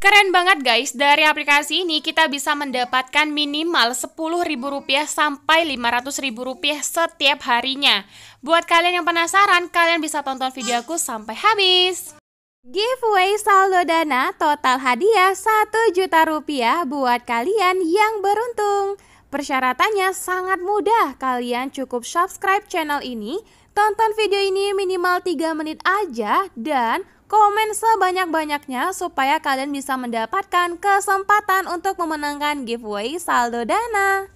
Keren banget guys, dari aplikasi ini kita bisa mendapatkan minimal Rp10.000 sampai Rp500.000 setiap harinya. Buat kalian yang penasaran, kalian bisa tonton videoku sampai habis. Giveaway saldo dana total hadiah 1 juta rupiah buat kalian yang beruntung. Persyaratannya sangat mudah, kalian cukup subscribe channel ini, tonton video ini minimal 3 menit aja, dan Komen sebanyak-banyaknya supaya kalian bisa mendapatkan kesempatan untuk memenangkan giveaway saldo dana.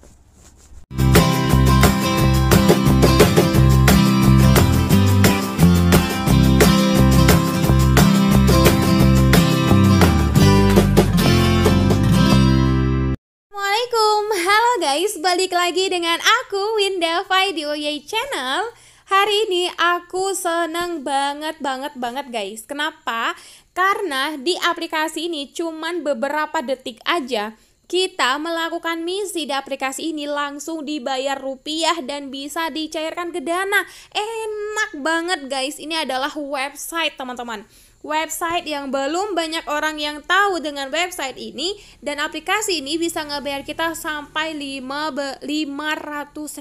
Assalamualaikum, halo guys, balik lagi dengan aku Winda Fai di OY Channel Hari ini aku seneng banget banget banget guys. Kenapa? Karena di aplikasi ini cuman beberapa detik aja kita melakukan misi di aplikasi ini langsung dibayar rupiah dan bisa dicairkan ke dana. Enak banget guys, ini adalah website teman-teman website yang belum banyak orang yang tahu dengan website ini dan aplikasi ini bisa ngebayar kita sampai 500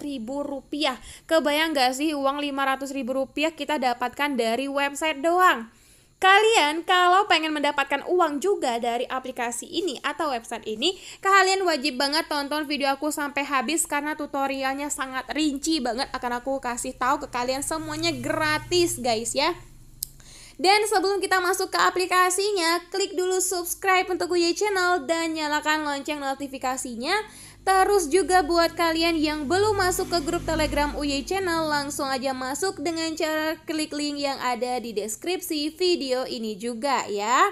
ribu rupiah kebayang gak sih uang 500 ribu rupiah kita dapatkan dari website doang Kalian kalau pengen mendapatkan uang juga dari aplikasi ini atau website ini, kalian wajib banget tonton video aku sampai habis karena tutorialnya sangat rinci banget akan aku kasih tahu ke kalian semuanya gratis guys ya. Dan sebelum kita masuk ke aplikasinya, klik dulu subscribe untuk UY Channel dan nyalakan lonceng notifikasinya. Terus juga buat kalian yang belum masuk ke grup telegram UY Channel langsung aja masuk dengan cara klik link yang ada di deskripsi video ini juga ya.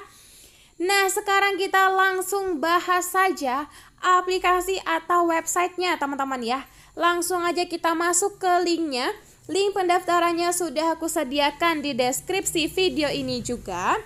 Nah sekarang kita langsung bahas saja aplikasi atau websitenya teman-teman ya. Langsung aja kita masuk ke linknya. Link pendaftarannya sudah aku sediakan di deskripsi video ini juga.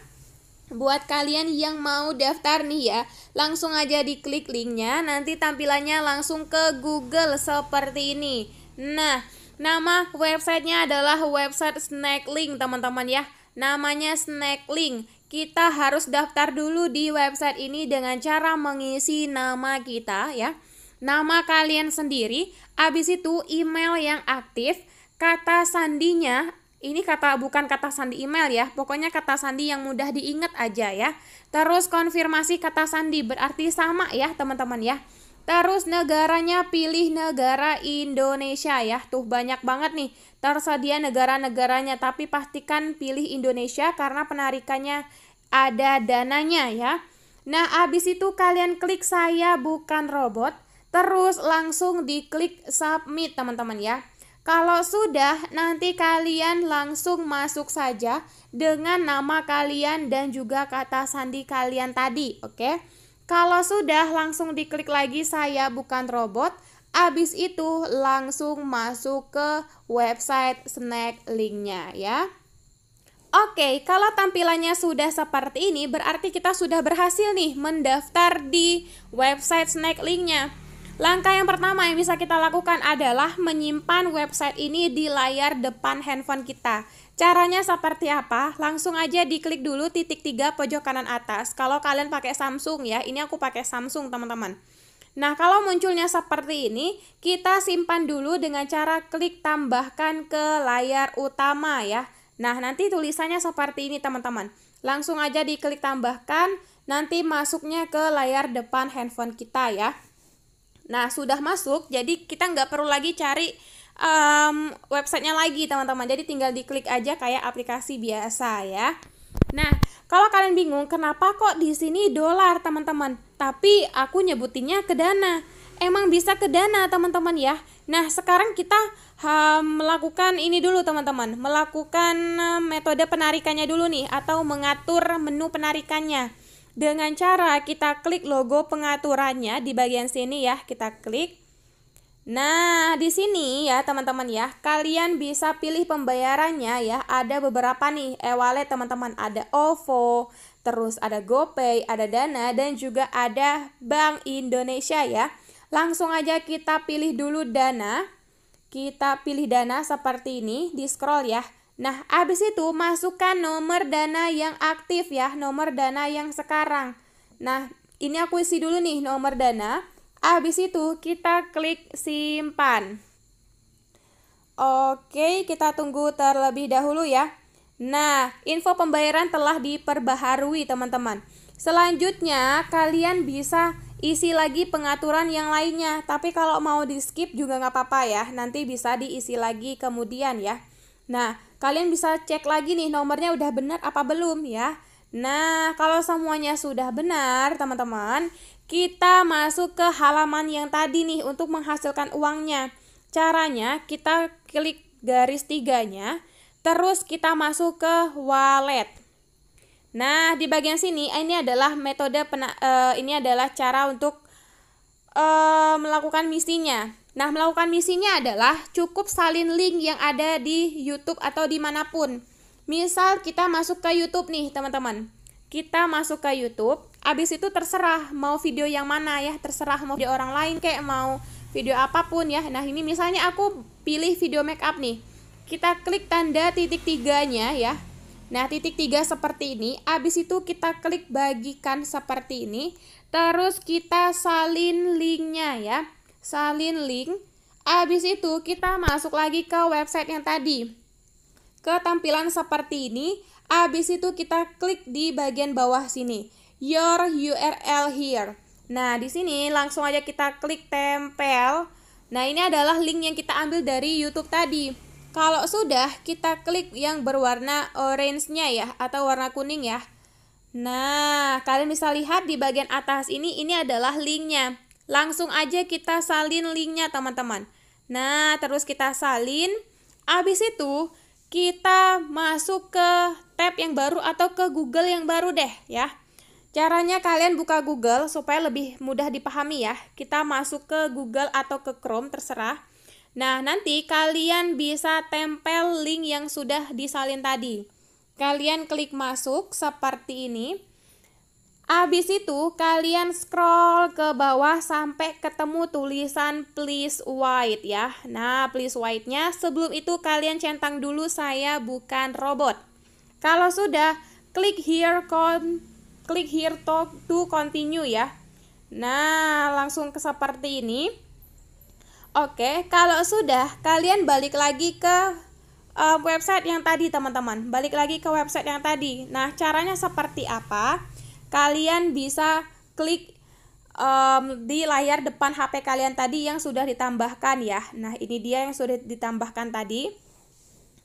Buat kalian yang mau daftar nih ya, langsung aja di klik linknya, nanti tampilannya langsung ke Google seperti ini. Nah, nama websitenya adalah website Snacklink teman-teman ya. Namanya Snacklink. Kita harus daftar dulu di website ini dengan cara mengisi nama kita ya. Nama kalian sendiri, Abis itu email yang aktif, Kata sandinya, ini kata bukan kata sandi email ya, pokoknya kata sandi yang mudah diingat aja ya. Terus konfirmasi kata sandi berarti sama ya teman-teman ya. Terus negaranya pilih negara Indonesia ya. Tuh banyak banget nih tersedia negara-negaranya tapi pastikan pilih Indonesia karena penarikannya ada dananya ya. Nah, abis itu kalian klik saya bukan robot, terus langsung diklik submit teman-teman ya. Kalau sudah, nanti kalian langsung masuk saja dengan nama kalian dan juga kata sandi kalian tadi, oke? Okay? Kalau sudah, langsung diklik lagi saya bukan robot. Abis itu langsung masuk ke website snack linknya ya. Oke, kalau tampilannya sudah seperti ini berarti kita sudah berhasil nih mendaftar di website snack linknya. Langkah yang pertama yang bisa kita lakukan adalah menyimpan website ini di layar depan handphone kita. Caranya seperti apa? Langsung aja diklik dulu titik tiga pojok kanan atas. Kalau kalian pakai Samsung ya, ini aku pakai Samsung teman-teman. Nah, kalau munculnya seperti ini, kita simpan dulu dengan cara klik tambahkan ke layar utama ya. Nah, nanti tulisannya seperti ini teman-teman. Langsung aja diklik tambahkan, nanti masuknya ke layar depan handphone kita ya. Nah sudah masuk, jadi kita nggak perlu lagi cari um, websitenya lagi teman-teman. Jadi tinggal diklik aja kayak aplikasi biasa ya. Nah, kalau kalian bingung kenapa kok di sini dolar, teman-teman? Tapi aku nyebutinnya ke dana. Emang bisa ke dana, teman-teman ya. Nah, sekarang kita ha, melakukan ini dulu, teman-teman. Melakukan metode penarikannya dulu nih atau mengatur menu penarikannya dengan cara kita klik logo pengaturannya di bagian sini ya, kita klik. Nah, di sini ya teman-teman ya, kalian bisa pilih pembayarannya ya. Ada beberapa nih e-wallet teman-teman, ada OVO, terus ada GoPay, ada Dana dan juga ada Bank Indonesia ya. Langsung aja kita pilih dulu Dana. Kita pilih Dana seperti ini, di scroll ya. Nah, habis itu masukkan nomor dana yang aktif ya, nomor dana yang sekarang. Nah, ini aku isi dulu nih nomor dana. Habis itu kita klik simpan. Oke, kita tunggu terlebih dahulu ya. Nah, info pembayaran telah diperbaharui, teman-teman. Selanjutnya, kalian bisa isi lagi pengaturan yang lainnya. Tapi kalau mau di skip juga nggak apa-apa ya, nanti bisa diisi lagi kemudian ya. Nah, Kalian bisa cek lagi nih nomornya udah benar apa belum ya. Nah, kalau semuanya sudah benar, teman-teman, kita masuk ke halaman yang tadi nih untuk menghasilkan uangnya. Caranya kita klik garis tiganya, terus kita masuk ke wallet. Nah, di bagian sini ini adalah metode pena, uh, ini adalah cara untuk uh, melakukan misinya. Nah, melakukan misinya adalah cukup salin link yang ada di YouTube atau dimanapun. Misal kita masuk ke YouTube nih, teman-teman. Kita masuk ke YouTube, abis itu terserah mau video yang mana ya, terserah mau video orang lain kayak mau video apapun ya. Nah, ini misalnya aku pilih video makeup nih. Kita klik tanda titik tiganya ya. Nah, titik tiga seperti ini. Abis itu kita klik bagikan seperti ini. Terus kita salin linknya ya salin link. Abis itu kita masuk lagi ke website yang tadi. Ke tampilan seperti ini, abis itu kita klik di bagian bawah sini. Your URL here. Nah, di sini langsung aja kita klik tempel. Nah, ini adalah link yang kita ambil dari YouTube tadi. Kalau sudah, kita klik yang berwarna orange-nya ya, atau warna kuning ya. Nah, kalian bisa lihat di bagian atas ini, ini adalah linknya. Langsung aja kita salin linknya teman-teman. Nah, terus kita salin. Abis itu, kita masuk ke tab yang baru atau ke Google yang baru deh ya. Caranya kalian buka Google supaya lebih mudah dipahami ya. Kita masuk ke Google atau ke Chrome terserah. Nah, nanti kalian bisa tempel link yang sudah disalin tadi. Kalian klik masuk seperti ini. Abis itu kalian scroll ke bawah sampai ketemu tulisan please white ya. Nah, please white-nya sebelum itu kalian centang dulu saya bukan robot. Kalau sudah, klik here con klik here to, to continue ya. Nah, langsung ke seperti ini. Oke, kalau sudah kalian balik lagi ke uh, website yang tadi teman-teman. Balik lagi ke website yang tadi. Nah, caranya seperti apa? kalian bisa klik um, di layar depan HP kalian tadi yang sudah ditambahkan ya. Nah, ini dia yang sudah ditambahkan tadi.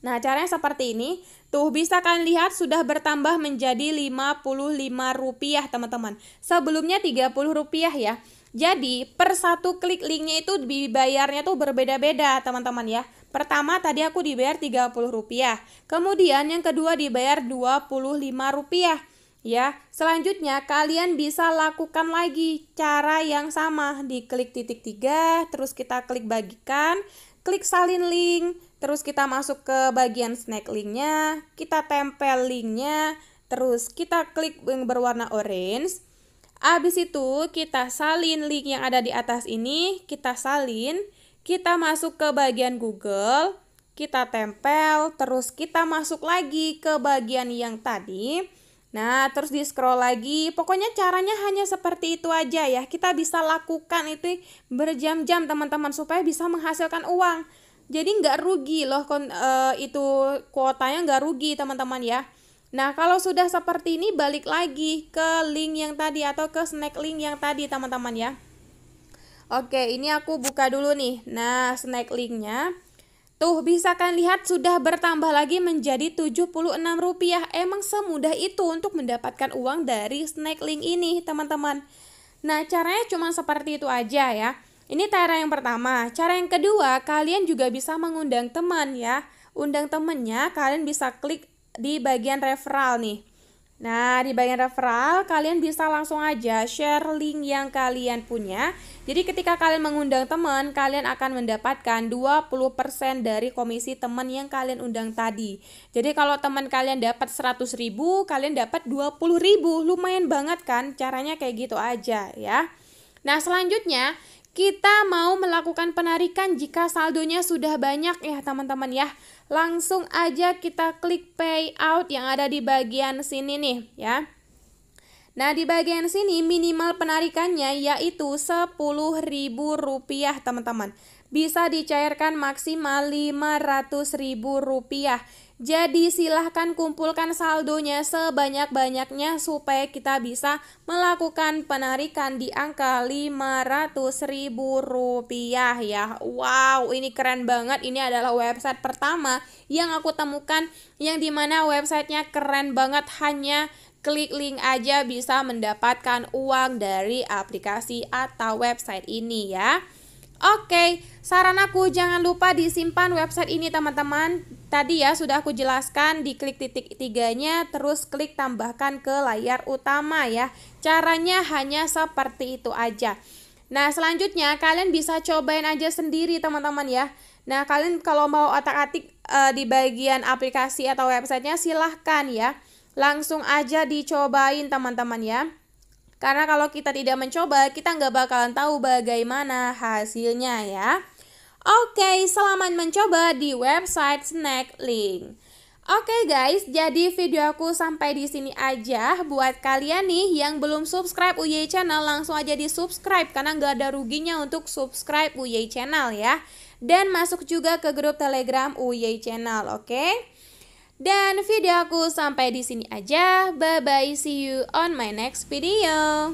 Nah, caranya seperti ini. Tuh, bisa kalian lihat sudah bertambah menjadi Rp55, teman-teman. Sebelumnya Rp30 ya. Jadi, per satu klik linknya itu dibayarnya tuh berbeda-beda, teman-teman ya. Pertama, tadi aku dibayar Rp30. Kemudian, yang kedua dibayar Rp25. Ya, selanjutnya kalian bisa lakukan lagi cara yang sama. Diklik titik tiga, terus kita klik bagikan, klik salin link, terus kita masuk ke bagian snack linknya, kita tempel linknya, terus kita klik yang berwarna orange. Abis itu kita salin link yang ada di atas ini, kita salin, kita masuk ke bagian Google, kita tempel, terus kita masuk lagi ke bagian yang tadi Nah, terus di scroll lagi. Pokoknya caranya hanya seperti itu aja ya. Kita bisa lakukan itu berjam-jam teman-teman supaya bisa menghasilkan uang. Jadi nggak rugi loh kon, e, itu kuotanya nggak rugi teman-teman ya. Nah, kalau sudah seperti ini balik lagi ke link yang tadi atau ke snack link yang tadi teman-teman ya. Oke, ini aku buka dulu nih. Nah, snack linknya. Tuh bisa kan lihat sudah bertambah lagi menjadi Rp76. Emang semudah itu untuk mendapatkan uang dari snack link ini teman-teman. Nah caranya cuma seperti itu aja ya. Ini cara yang pertama. Cara yang kedua kalian juga bisa mengundang teman ya. Undang temennya kalian bisa klik di bagian referral nih. Nah, di bagian referral kalian bisa langsung aja share link yang kalian punya. Jadi ketika kalian mengundang teman, kalian akan mendapatkan 20% dari komisi teman yang kalian undang tadi. Jadi kalau teman kalian dapat 100 ribu, kalian dapat 20 ribu. Lumayan banget kan? Caranya kayak gitu aja ya. Nah, selanjutnya kita mau melakukan penarikan jika saldonya sudah banyak ya teman-teman ya langsung aja kita klik payout yang ada di bagian sini nih ya. Nah, di bagian sini minimal penarikannya yaitu Rp10.000 teman-teman bisa dicairkan maksimal Rp500.000. Jadi silahkan kumpulkan saldonya sebanyak-banyaknya supaya kita bisa melakukan penarikan di angka Rp500.000 ya. Wow, ini keren banget. Ini adalah website pertama yang aku temukan yang dimana websitenya keren banget hanya klik link aja bisa mendapatkan uang dari aplikasi atau website ini ya. Oke, saran aku jangan lupa disimpan website ini teman-teman. Tadi ya sudah aku jelaskan, diklik titik tiganya, terus klik tambahkan ke layar utama ya. Caranya hanya seperti itu aja. Nah selanjutnya kalian bisa cobain aja sendiri teman-teman ya. Nah kalian kalau mau otak-atik e, di bagian aplikasi atau websitenya silahkan ya. Langsung aja dicobain teman-teman ya. Karena kalau kita tidak mencoba, kita nggak bakalan tahu bagaimana hasilnya ya. Oke, selamat mencoba di website snack link. Oke guys, jadi video aku sampai di sini aja. Buat kalian nih yang belum subscribe UY Channel, langsung aja di subscribe karena nggak ada ruginya untuk subscribe UY Channel ya. Dan masuk juga ke grup Telegram UY Channel, oke? Okay? Dan video aku sampai di sini aja. Bye bye, see you on my next video.